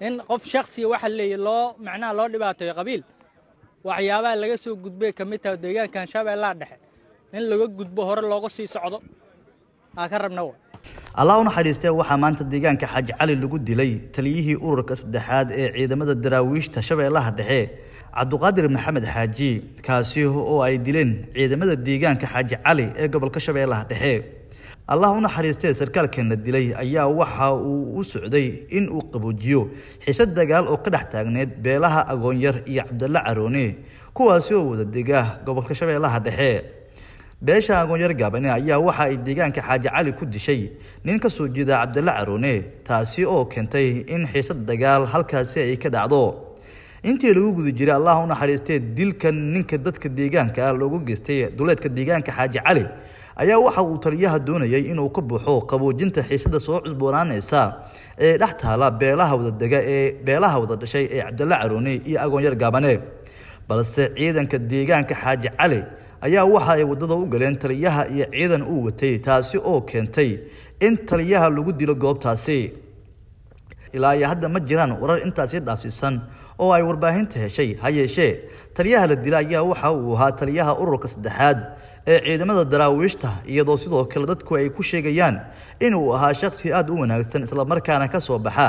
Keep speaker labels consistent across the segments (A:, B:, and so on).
A: in qof shaksiya waxa leeya loo macnaha loo dhibaatayo qabiil waxyaabaha laga soo gudbay ka mid taha deegaankan shabeellaha dhexe in laga gudbo hore looga sii socdo aa ka rabna allah u naxariistee waxaa maanta deegaanka xaaji cali lagu dilay taliyihii ururka saddexaad ee ciidamada daraawiishta shabeellaha dhexe cabduqaadir maxamed xaaji kaasi oo ay dileen ciidamada deegaanka xaaji cali ee gobolka shabeellaha dhexe allah u naxariistee sarkaalkeenna dilay ayaa waxa uu u socday in uu qaboojiyo xisad dagaal oo ka dhex taagneed beelaha agoonyar iyo cabdalla caroone kuwaasi oo wada dega gobolka shabeellaha dhexe beesha agoonyar gaabane ayaa waxa ay deegaanka xaaji cali ku dishay nin ka soo jeeda cabdalla caroone taasi oo keentay in xiisad dagaal halkaasi ay ka dhacdo intii lagu guda jiray allah u naxariistee dilkan ninka dadka deegaanka ah loogu geystay duleedka deegaanka xaaji cali ayaa waxa uu taliyaha doonayay inuu ka baxo qaboojinta xiisadda soo cusboonaanaysa ee dhex taala beelaha wadadega ee beelaha wada dhashay ee cabdalla carooni iyo agoonyar gaabane balse ciidanka deegaanka xaaji cali ayaa waxa ay waddada u galeen taliyaha iyo ciidan uu watay taasi oo keentay in taliyaha lagu dilo goobtaasi ilaa iyo hadda ma jiraan warar intaasii dhaafsiisan oo ay warbaahinta heshay ha yeeshee taliyaha la dila ayaa waxa uu ahaa taliyaha ururka saddexaad ee ciidamada daraawiishta iyadoo sidoo kale dadku ay ku sheegayaan inuu ahaa shakhsi aad u wanaagsan islamarkaana ka soo baxa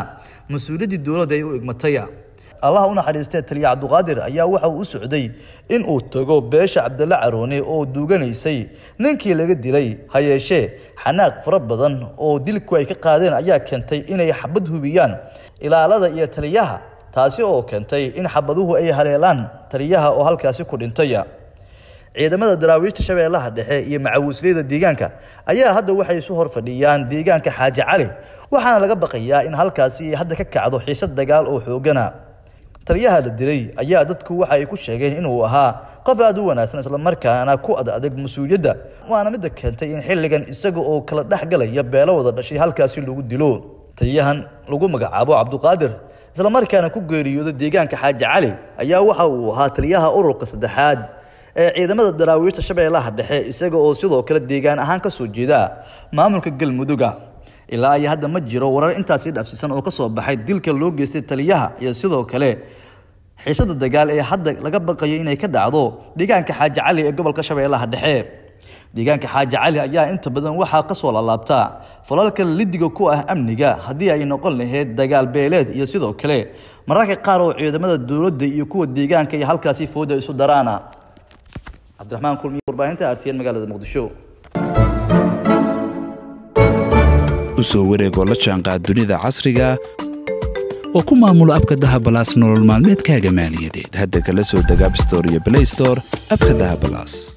A: mas-uuliyaddii dowladda ay u igmatay allaha u naxariistee taliya cabduqaadir ayaa waxa uu u socday in uu tago beesha cabdille carooni oo duuganaysay ninkii laga dilay ha yeeshee xanaaq fara badan oo dilku ay ka qaadeen ayaa keentay inay xabad hubiyaan ilaalada iyo taliyaha taasi oo keentay in xabaduhu ay haleelaan taliyaha oo halkaasi ku dhintaya ciidamada daraawiishta shabeellaha dhexe iyo macawiisliyada deegaanka ayaa hadda waxay isu hor fadhiyaan deegaanka xaaji cali waxaana laga baqayaa in halkaasi ay hadda ka kacdo xiisad dagaal oo xoogana taliyaha la diray ayaa dadku waxa ay ku sheegeen inuu ahaa qof aad u wanaagsan isla markaana ku ad adag mas-uuliyadda waana midda keentay in xilligan isaga oo kala dhex galaya beelo wada dhashay halkaasi lagu dilo taliyahan lagu magacaabo cabduqaadir isla markaana ku geeriyooda deegaanka xaaji cali ayaa waxa uu ahaa taliyaha ururka saddexaad ee ciidamada daraawiishta shabeellaha dhexe isaga oo sidoo kale deegaan ahaan ka soo jeeda maamulka galmuduga ilaa iyo hadda ma jiro warar intaasi dhaafsiisan oo kasoo baxay dilka loo geystay taliyaha iyo sidoo kale xiisada dagaal ee hadda laga baqayo inay ka dhacdo deegaanka xaaji cali ee gobolka shabeelaha dhexe deegaanka xaaji cali ayaa inta badan waxaa kasoo lalaabtaa falalka lidiga ku ah amniga haddii ay noqon lahayd dagaal beeleed iyo sidoo kale mararka qaar oo ciidamada dowladda iyo kuwa deegaanka iyo halkaasi fooda isu daraana cabdiraxmaan kulmiy warbaahinta artiyan magaalada muqdisho u soo wareegoo la jaanqaad dunida casriga ah oo ku maamulo abka dahabalaas nolol maalmeedkaaga maaliyadeed hadda kala soo dega abstor iyo blaystor abka dahabalaas